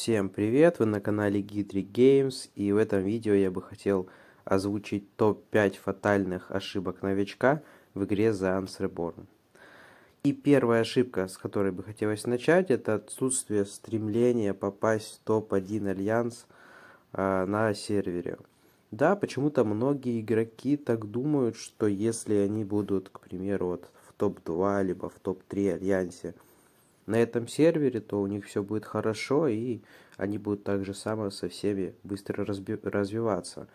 Всем привет, вы на канале Гидри Games и в этом видео я бы хотел озвучить топ-5 фатальных ошибок новичка в игре The Answer Born. И первая ошибка, с которой бы хотелось начать, это отсутствие стремления попасть в топ-1 альянс э, на сервере. Да, почему-то многие игроки так думают, что если они будут, к примеру, вот в топ-2, либо в топ-3 альянсе, на этом сервере, то у них все будет хорошо, и они будут так же само со всеми быстро развиваться.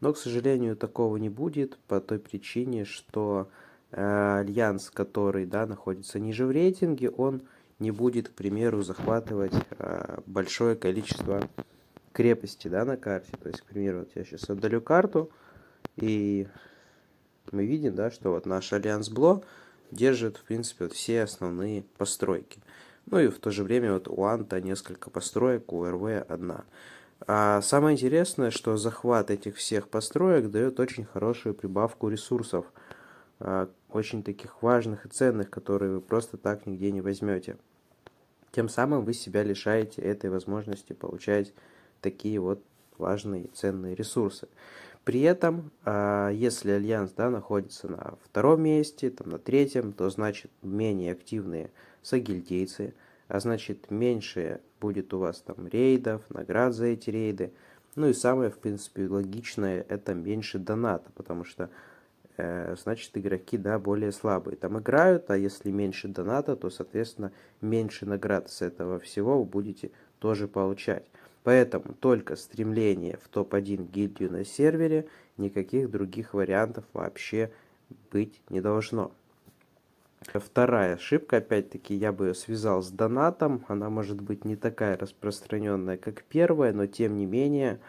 Но, к сожалению, такого не будет по той причине, что э, альянс, который да, находится ниже в рейтинге, он не будет, к примеру, захватывать э, большое количество крепости да, на карте. То есть, к примеру, вот я сейчас отдалю карту, и мы видим, да, что вот наш альянс Бло держит, в принципе, вот все основные постройки. Ну и в то же время вот у Анта несколько построек, у РВ одна. А самое интересное, что захват этих всех построек дает очень хорошую прибавку ресурсов, а, очень таких важных и ценных, которые вы просто так нигде не возьмете. Тем самым вы себя лишаете этой возможности получать такие вот важные и ценные ресурсы. При этом, а, если альянс да, находится на втором месте, там, на третьем, то значит менее активные сагильдейцы, а значит меньше будет у вас там рейдов, наград за эти рейды. Ну и самое, в принципе, логичное, это меньше доната, потому что э, значит игроки, да, более слабые там играют, а если меньше доната, то, соответственно, меньше наград с этого всего вы будете тоже получать. Поэтому только стремление в топ-1 гильдию на сервере, никаких других вариантов вообще быть не должно. Вторая ошибка, опять-таки, я бы ее связал с донатом. Она может быть не такая распространенная, как первая, но тем не менее,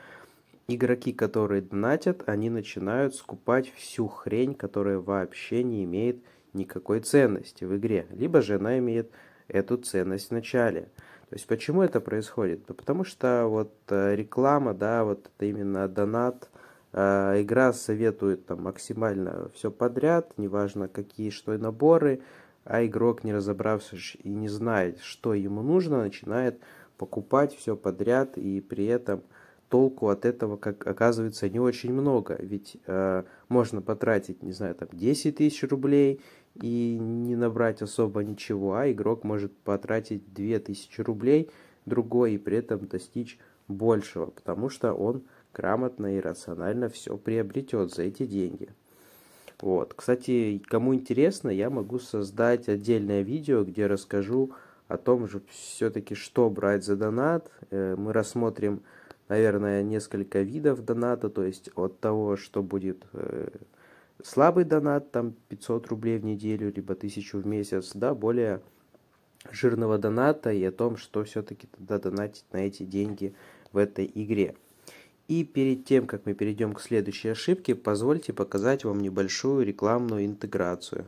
игроки, которые донатят, они начинают скупать всю хрень, которая вообще не имеет никакой ценности в игре. Либо же она имеет эту ценность в начале. То есть почему это происходит? Ну, потому что вот э, реклама, да, вот это именно донат, э, игра советует там максимально все подряд, неважно какие что и наборы, а игрок, не разобравшись и не знает, что ему нужно, начинает покупать все подряд и при этом толку от этого, как оказывается, не очень много. Ведь э, можно потратить, не знаю, там 10 тысяч рублей и не набрать особо ничего, а игрок может потратить 2000 рублей другой и при этом достичь большего, потому что он грамотно и рационально все приобретет за эти деньги. Вот. Кстати, кому интересно, я могу создать отдельное видео, где расскажу о том же все-таки, что брать за донат. Э, мы рассмотрим наверное, несколько видов доната, то есть от того, что будет э, слабый донат, там 500 рублей в неделю, либо 1000 в месяц, да, более жирного доната и о том, что все-таки тогда донатить на эти деньги в этой игре. И перед тем, как мы перейдем к следующей ошибке, позвольте показать вам небольшую рекламную интеграцию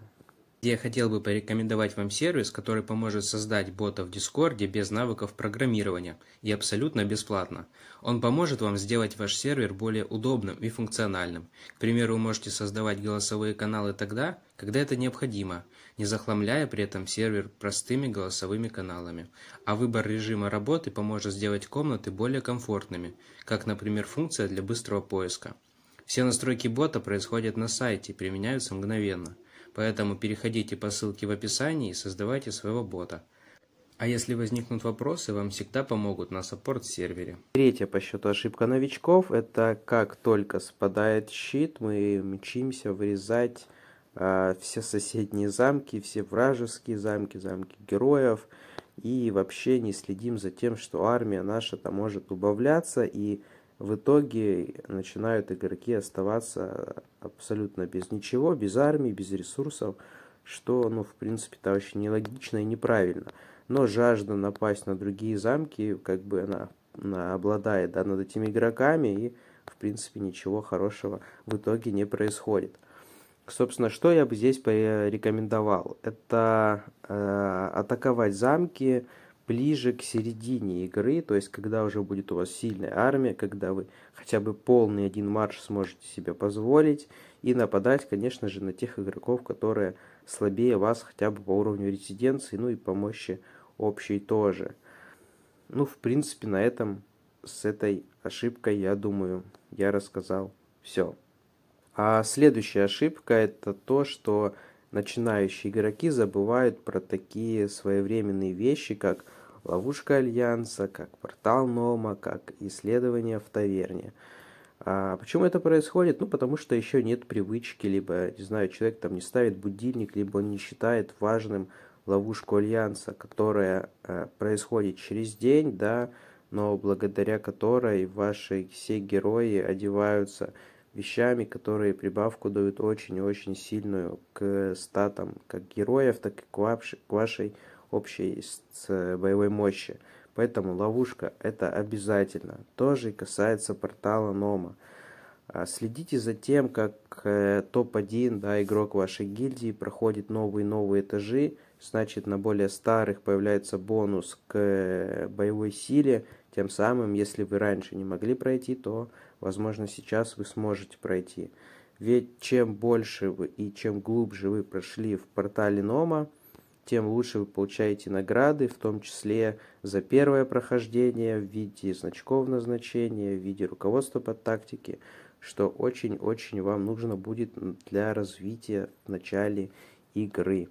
где я хотел бы порекомендовать вам сервис, который поможет создать бота в Дискорде без навыков программирования и абсолютно бесплатно. Он поможет вам сделать ваш сервер более удобным и функциональным. К примеру, вы можете создавать голосовые каналы тогда, когда это необходимо, не захламляя при этом сервер простыми голосовыми каналами. А выбор режима работы поможет сделать комнаты более комфортными, как, например, функция для быстрого поиска. Все настройки бота происходят на сайте и применяются мгновенно. Поэтому переходите по ссылке в описании и создавайте своего бота. А если возникнут вопросы, вам всегда помогут на саппорт-сервере. Третья по счету ошибка новичков – это как только спадает щит, мы мчимся вырезать э, все соседние замки, все вражеские замки, замки героев. И вообще не следим за тем, что армия наша-то может убавляться, и в итоге начинают игроки оставаться абсолютно без ничего, без армии, без ресурсов, что, ну, в принципе, это очень нелогично и неправильно. Но жажда напасть на другие замки, как бы она, она обладает да, над этими игроками, и, в принципе, ничего хорошего в итоге не происходит. Собственно, что я бы здесь порекомендовал? Это э, атаковать замки, ближе к середине игры, то есть когда уже будет у вас сильная армия, когда вы хотя бы полный один марш сможете себе позволить, и нападать, конечно же, на тех игроков, которые слабее вас хотя бы по уровню резиденции, ну и по мощи общей тоже. Ну, в принципе, на этом с этой ошибкой, я думаю, я рассказал все. А следующая ошибка это то, что начинающие игроки забывают про такие своевременные вещи, как ловушка Альянса, как портал Нома, как исследование в таверне. А почему это происходит? Ну, потому что еще нет привычки, либо, не знаю, человек там не ставит будильник, либо он не считает важным ловушку Альянса, которая э, происходит через день, да, но благодаря которой ваши все герои одеваются вещами, которые прибавку дают очень очень сильную к статам как героев, так и к, ваш, к вашей общей с боевой мощи. Поэтому ловушка это обязательно. Тоже касается портала Нома. А, следите за тем, как э, топ-1, да, игрок вашей гильдии проходит новые-новые этажи, значит на более старых появляется бонус к э, боевой силе, тем самым, если вы раньше не могли пройти, то возможно, сейчас вы сможете пройти. Ведь чем больше вы и чем глубже вы прошли в портале Нома, тем лучше вы получаете награды, в том числе за первое прохождение в виде значков назначения, в виде руководства по тактике, что очень-очень вам нужно будет для развития в начале игры.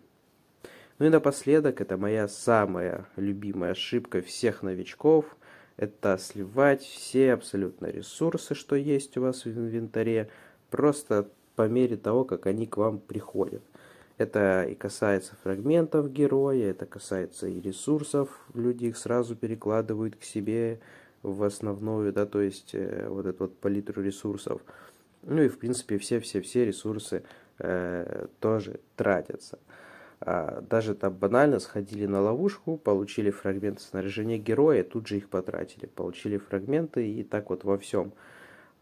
Ну и напоследок, это моя самая любимая ошибка всех новичков – это сливать все абсолютно ресурсы, что есть у вас в инвентаре, просто по мере того, как они к вам приходят. Это и касается фрагментов героя, это касается и ресурсов, люди их сразу перекладывают к себе в основную, да, то есть э, вот эту вот палитру ресурсов. Ну и в принципе все-все-все ресурсы э, тоже тратятся. А, даже там банально сходили на ловушку, получили фрагменты снаряжения героя, тут же их потратили, получили фрагменты и так вот во всем.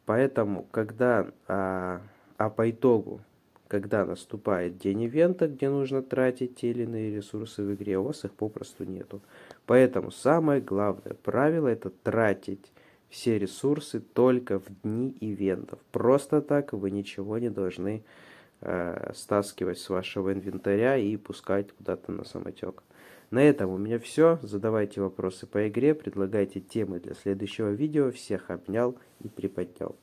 Поэтому, когда, а, а по итогу, когда наступает день ивента, где нужно тратить те или иные ресурсы в игре, у вас их попросту нету. Поэтому самое главное правило это тратить все ресурсы только в дни ивентов. Просто так вы ничего не должны Э, стаскивать с вашего инвентаря и пускать куда-то на самотек. На этом у меня все. Задавайте вопросы по игре, предлагайте темы для следующего видео. Всех обнял и приподнял.